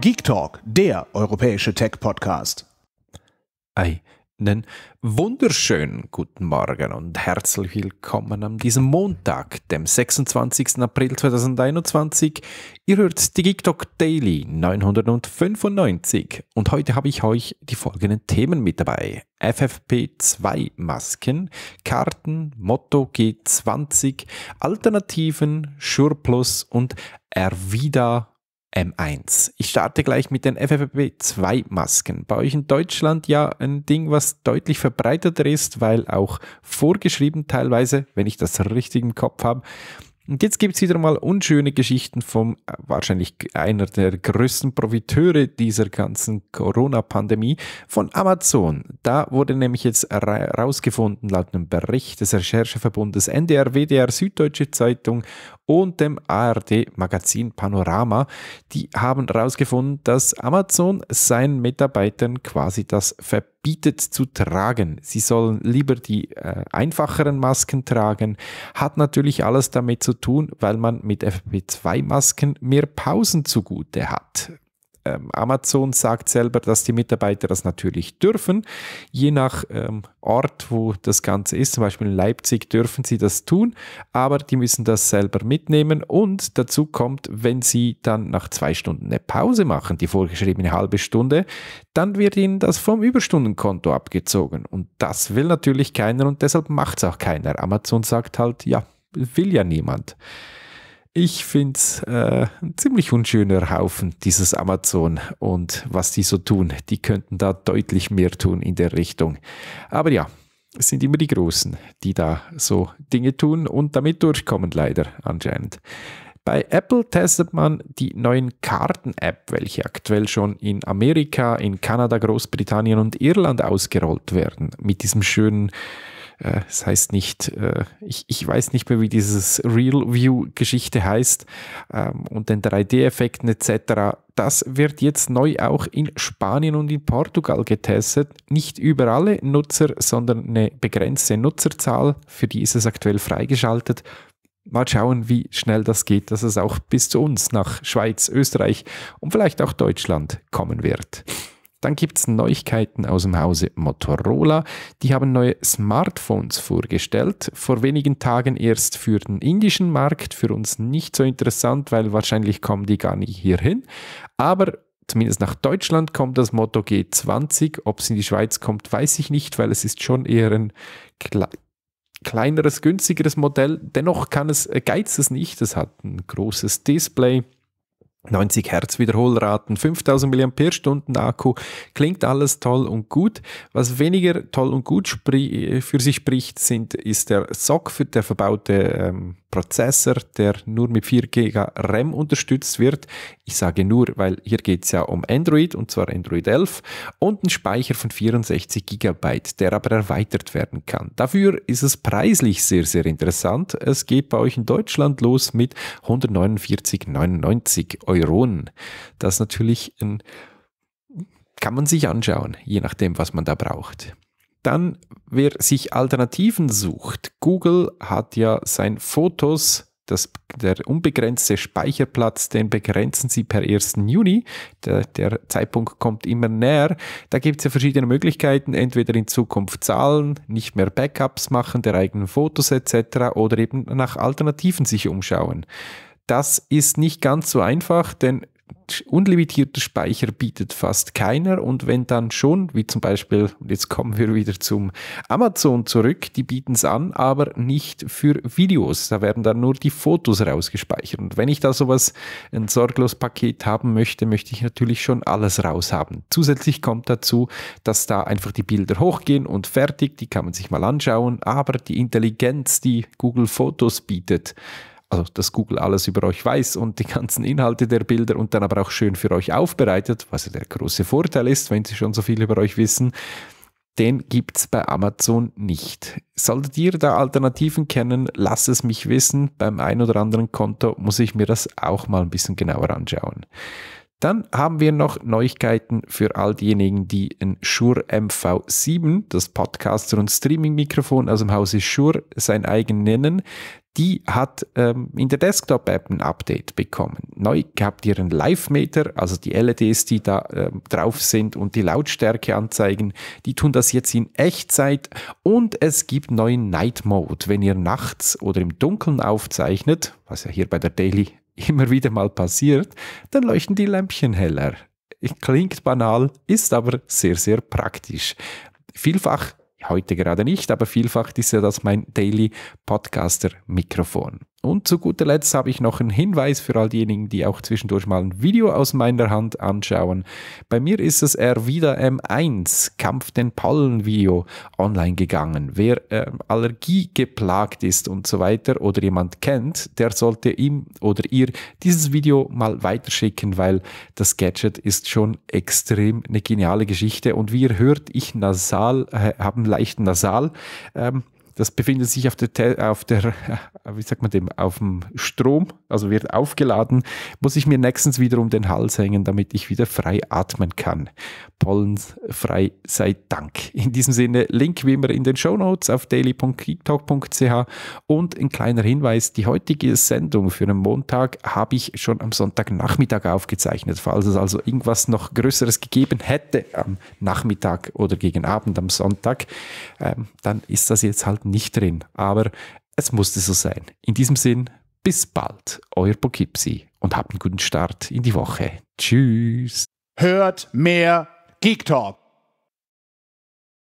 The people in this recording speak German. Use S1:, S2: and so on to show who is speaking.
S1: Geek Talk, der europäische Tech-Podcast. Einen wunderschönen guten Morgen und herzlich willkommen an diesem Montag, dem 26. April 2021. Ihr hört die Geek Talk Daily 995 und heute habe ich euch die folgenden Themen mit dabei. FFP2-Masken, Karten, Motto G20, Alternativen, Schurplus und Ervida M1. Ich starte gleich mit den FFP2-Masken. Bei euch in Deutschland ja ein Ding, was deutlich verbreiteter ist, weil auch vorgeschrieben teilweise, wenn ich das richtig im Kopf habe, und jetzt gibt es wieder mal unschöne Geschichten vom äh, wahrscheinlich einer der größten Profiteure dieser ganzen Corona-Pandemie von Amazon. Da wurde nämlich jetzt herausgefunden, laut einem Bericht des Rechercheverbundes NDR, WDR, Süddeutsche Zeitung und dem ARD-Magazin Panorama, die haben herausgefunden, dass Amazon seinen Mitarbeitern quasi das Verbot bietet zu tragen. Sie sollen lieber die äh, einfacheren Masken tragen. Hat natürlich alles damit zu tun, weil man mit fp 2 masken mehr Pausen zugute hat. Ähm, Amazon sagt selber, dass die Mitarbeiter das natürlich dürfen. Je nach ähm, Ort, wo das Ganze ist, zum Beispiel in Leipzig, dürfen sie das tun, aber die müssen das selber mitnehmen. Und dazu kommt, wenn sie dann nach zwei Stunden eine Pause machen, die vorgeschriebene halbe Stunde, dann wird ihnen das vom Überstundenkonto abgezogen. Und das will natürlich keiner und deshalb macht es auch keiner. Amazon sagt halt, ja, will ja niemand. Ich finde es äh, ein ziemlich unschöner Haufen, dieses Amazon und was die so tun. Die könnten da deutlich mehr tun in der Richtung. Aber ja, es sind immer die Großen, die da so Dinge tun und damit durchkommen, leider anscheinend. Bei Apple testet man die neuen Karten-App, welche aktuell schon in Amerika, in Kanada, Großbritannien und Irland ausgerollt werden. Mit diesem schönen äh, das heißt nicht, äh, ich, ich weiß nicht mehr, wie dieses Real View Geschichte heißt ähm, und den 3D-Effekten etc. Das wird jetzt neu auch in Spanien und in Portugal getestet. Nicht über alle Nutzer, sondern eine begrenzte Nutzerzahl. Für die ist es aktuell freigeschaltet. Mal schauen, wie schnell das geht, dass es auch bis zu uns nach Schweiz, Österreich und vielleicht auch Deutschland kommen wird. Dann gibt es Neuigkeiten aus dem Hause Motorola. Die haben neue Smartphones vorgestellt. Vor wenigen Tagen erst für den indischen Markt. Für uns nicht so interessant, weil wahrscheinlich kommen die gar nicht hierhin. Aber zumindest nach Deutschland kommt das Moto G20. Ob es in die Schweiz kommt, weiß ich nicht, weil es ist schon eher ein kle kleineres, günstigeres Modell. Dennoch kann es, äh, geizt es nicht. Es hat ein großes Display 90 Hertz Wiederholraten, 5000 mAh Akku, klingt alles toll und gut. Was weniger toll und gut für sich spricht, sind, ist der Sock, für der verbaute ähm, Prozessor, der nur mit 4 GB RAM unterstützt wird. Ich sage nur, weil hier geht es ja um Android und zwar Android 11 und einen Speicher von 64 GB, der aber erweitert werden kann. Dafür ist es preislich sehr, sehr interessant. Es geht bei euch in Deutschland los mit 149,99 Euro. Das ist natürlich ein kann man sich anschauen, je nachdem, was man da braucht. Dann, wer sich Alternativen sucht, Google hat ja sein Fotos das, der unbegrenzte Speicherplatz, den begrenzen sie per 1. Juni. Der, der Zeitpunkt kommt immer näher. Da gibt es ja verschiedene Möglichkeiten, entweder in Zukunft zahlen, nicht mehr Backups machen der eigenen Fotos etc. oder eben nach Alternativen sich umschauen. Das ist nicht ganz so einfach, denn unlimitierter Speicher bietet fast keiner und wenn dann schon, wie zum Beispiel, jetzt kommen wir wieder zum Amazon zurück, die bieten es an, aber nicht für Videos. Da werden dann nur die Fotos rausgespeichert. Und wenn ich da sowas, ein sorglos Paket haben möchte, möchte ich natürlich schon alles raushaben. Zusätzlich kommt dazu, dass da einfach die Bilder hochgehen und fertig, die kann man sich mal anschauen, aber die Intelligenz, die Google Fotos bietet, also dass Google alles über euch weiß und die ganzen Inhalte der Bilder und dann aber auch schön für euch aufbereitet, was ja der große Vorteil ist, wenn sie schon so viel über euch wissen, den gibt es bei Amazon nicht. Solltet ihr da Alternativen kennen, lasst es mich wissen. Beim ein oder anderen Konto muss ich mir das auch mal ein bisschen genauer anschauen. Dann haben wir noch Neuigkeiten für all diejenigen, die ein Shure MV7, das Podcaster- und Streaming-Mikrofon aus dem Hause Shure, sein eigen nennen. Die hat ähm, in der Desktop-App ein Update bekommen. Neu habt ihr einen Live-Meter, also die LEDs, die da äh, drauf sind und die Lautstärke anzeigen. Die tun das jetzt in Echtzeit und es gibt neuen Night Mode. Wenn ihr nachts oder im Dunkeln aufzeichnet, was ja hier bei der Daily immer wieder mal passiert, dann leuchten die Lämpchen heller. Klingt banal, ist aber sehr, sehr praktisch. Vielfach, heute gerade nicht, aber vielfach ist ja das mein Daily Podcaster Mikrofon. Und zu guter Letzt habe ich noch einen Hinweis für all diejenigen, die auch zwischendurch mal ein Video aus meiner Hand anschauen. Bei mir ist das Erwider M1 Kampf den Pollen Video online gegangen. Wer äh, Allergie geplagt ist und so weiter oder jemand kennt, der sollte ihm oder ihr dieses Video mal weiterschicken, weil das Gadget ist schon extrem eine geniale Geschichte. Und wie ihr hört, ich nasal, äh, habe einen leichten Nasal. Ähm, das befindet sich auf der, auf der, wie sagt man dem, auf dem Strom, also wird aufgeladen, muss ich mir nächstens wieder um den Hals hängen, damit ich wieder frei atmen kann. Pollen frei sei Dank. In diesem Sinne, Link wie immer in den Shownotes auf daily.geektalk.ch und ein kleiner Hinweis, die heutige Sendung für einen Montag habe ich schon am Sonntagnachmittag aufgezeichnet, falls es also irgendwas noch Größeres gegeben hätte am Nachmittag oder gegen Abend am Sonntag, ähm, dann ist das jetzt halt nicht drin, aber es musste so sein. In diesem Sinn, bis bald, euer Poughkeepsie und habt einen guten Start in die Woche. Tschüss. Hört mehr Geek Talk.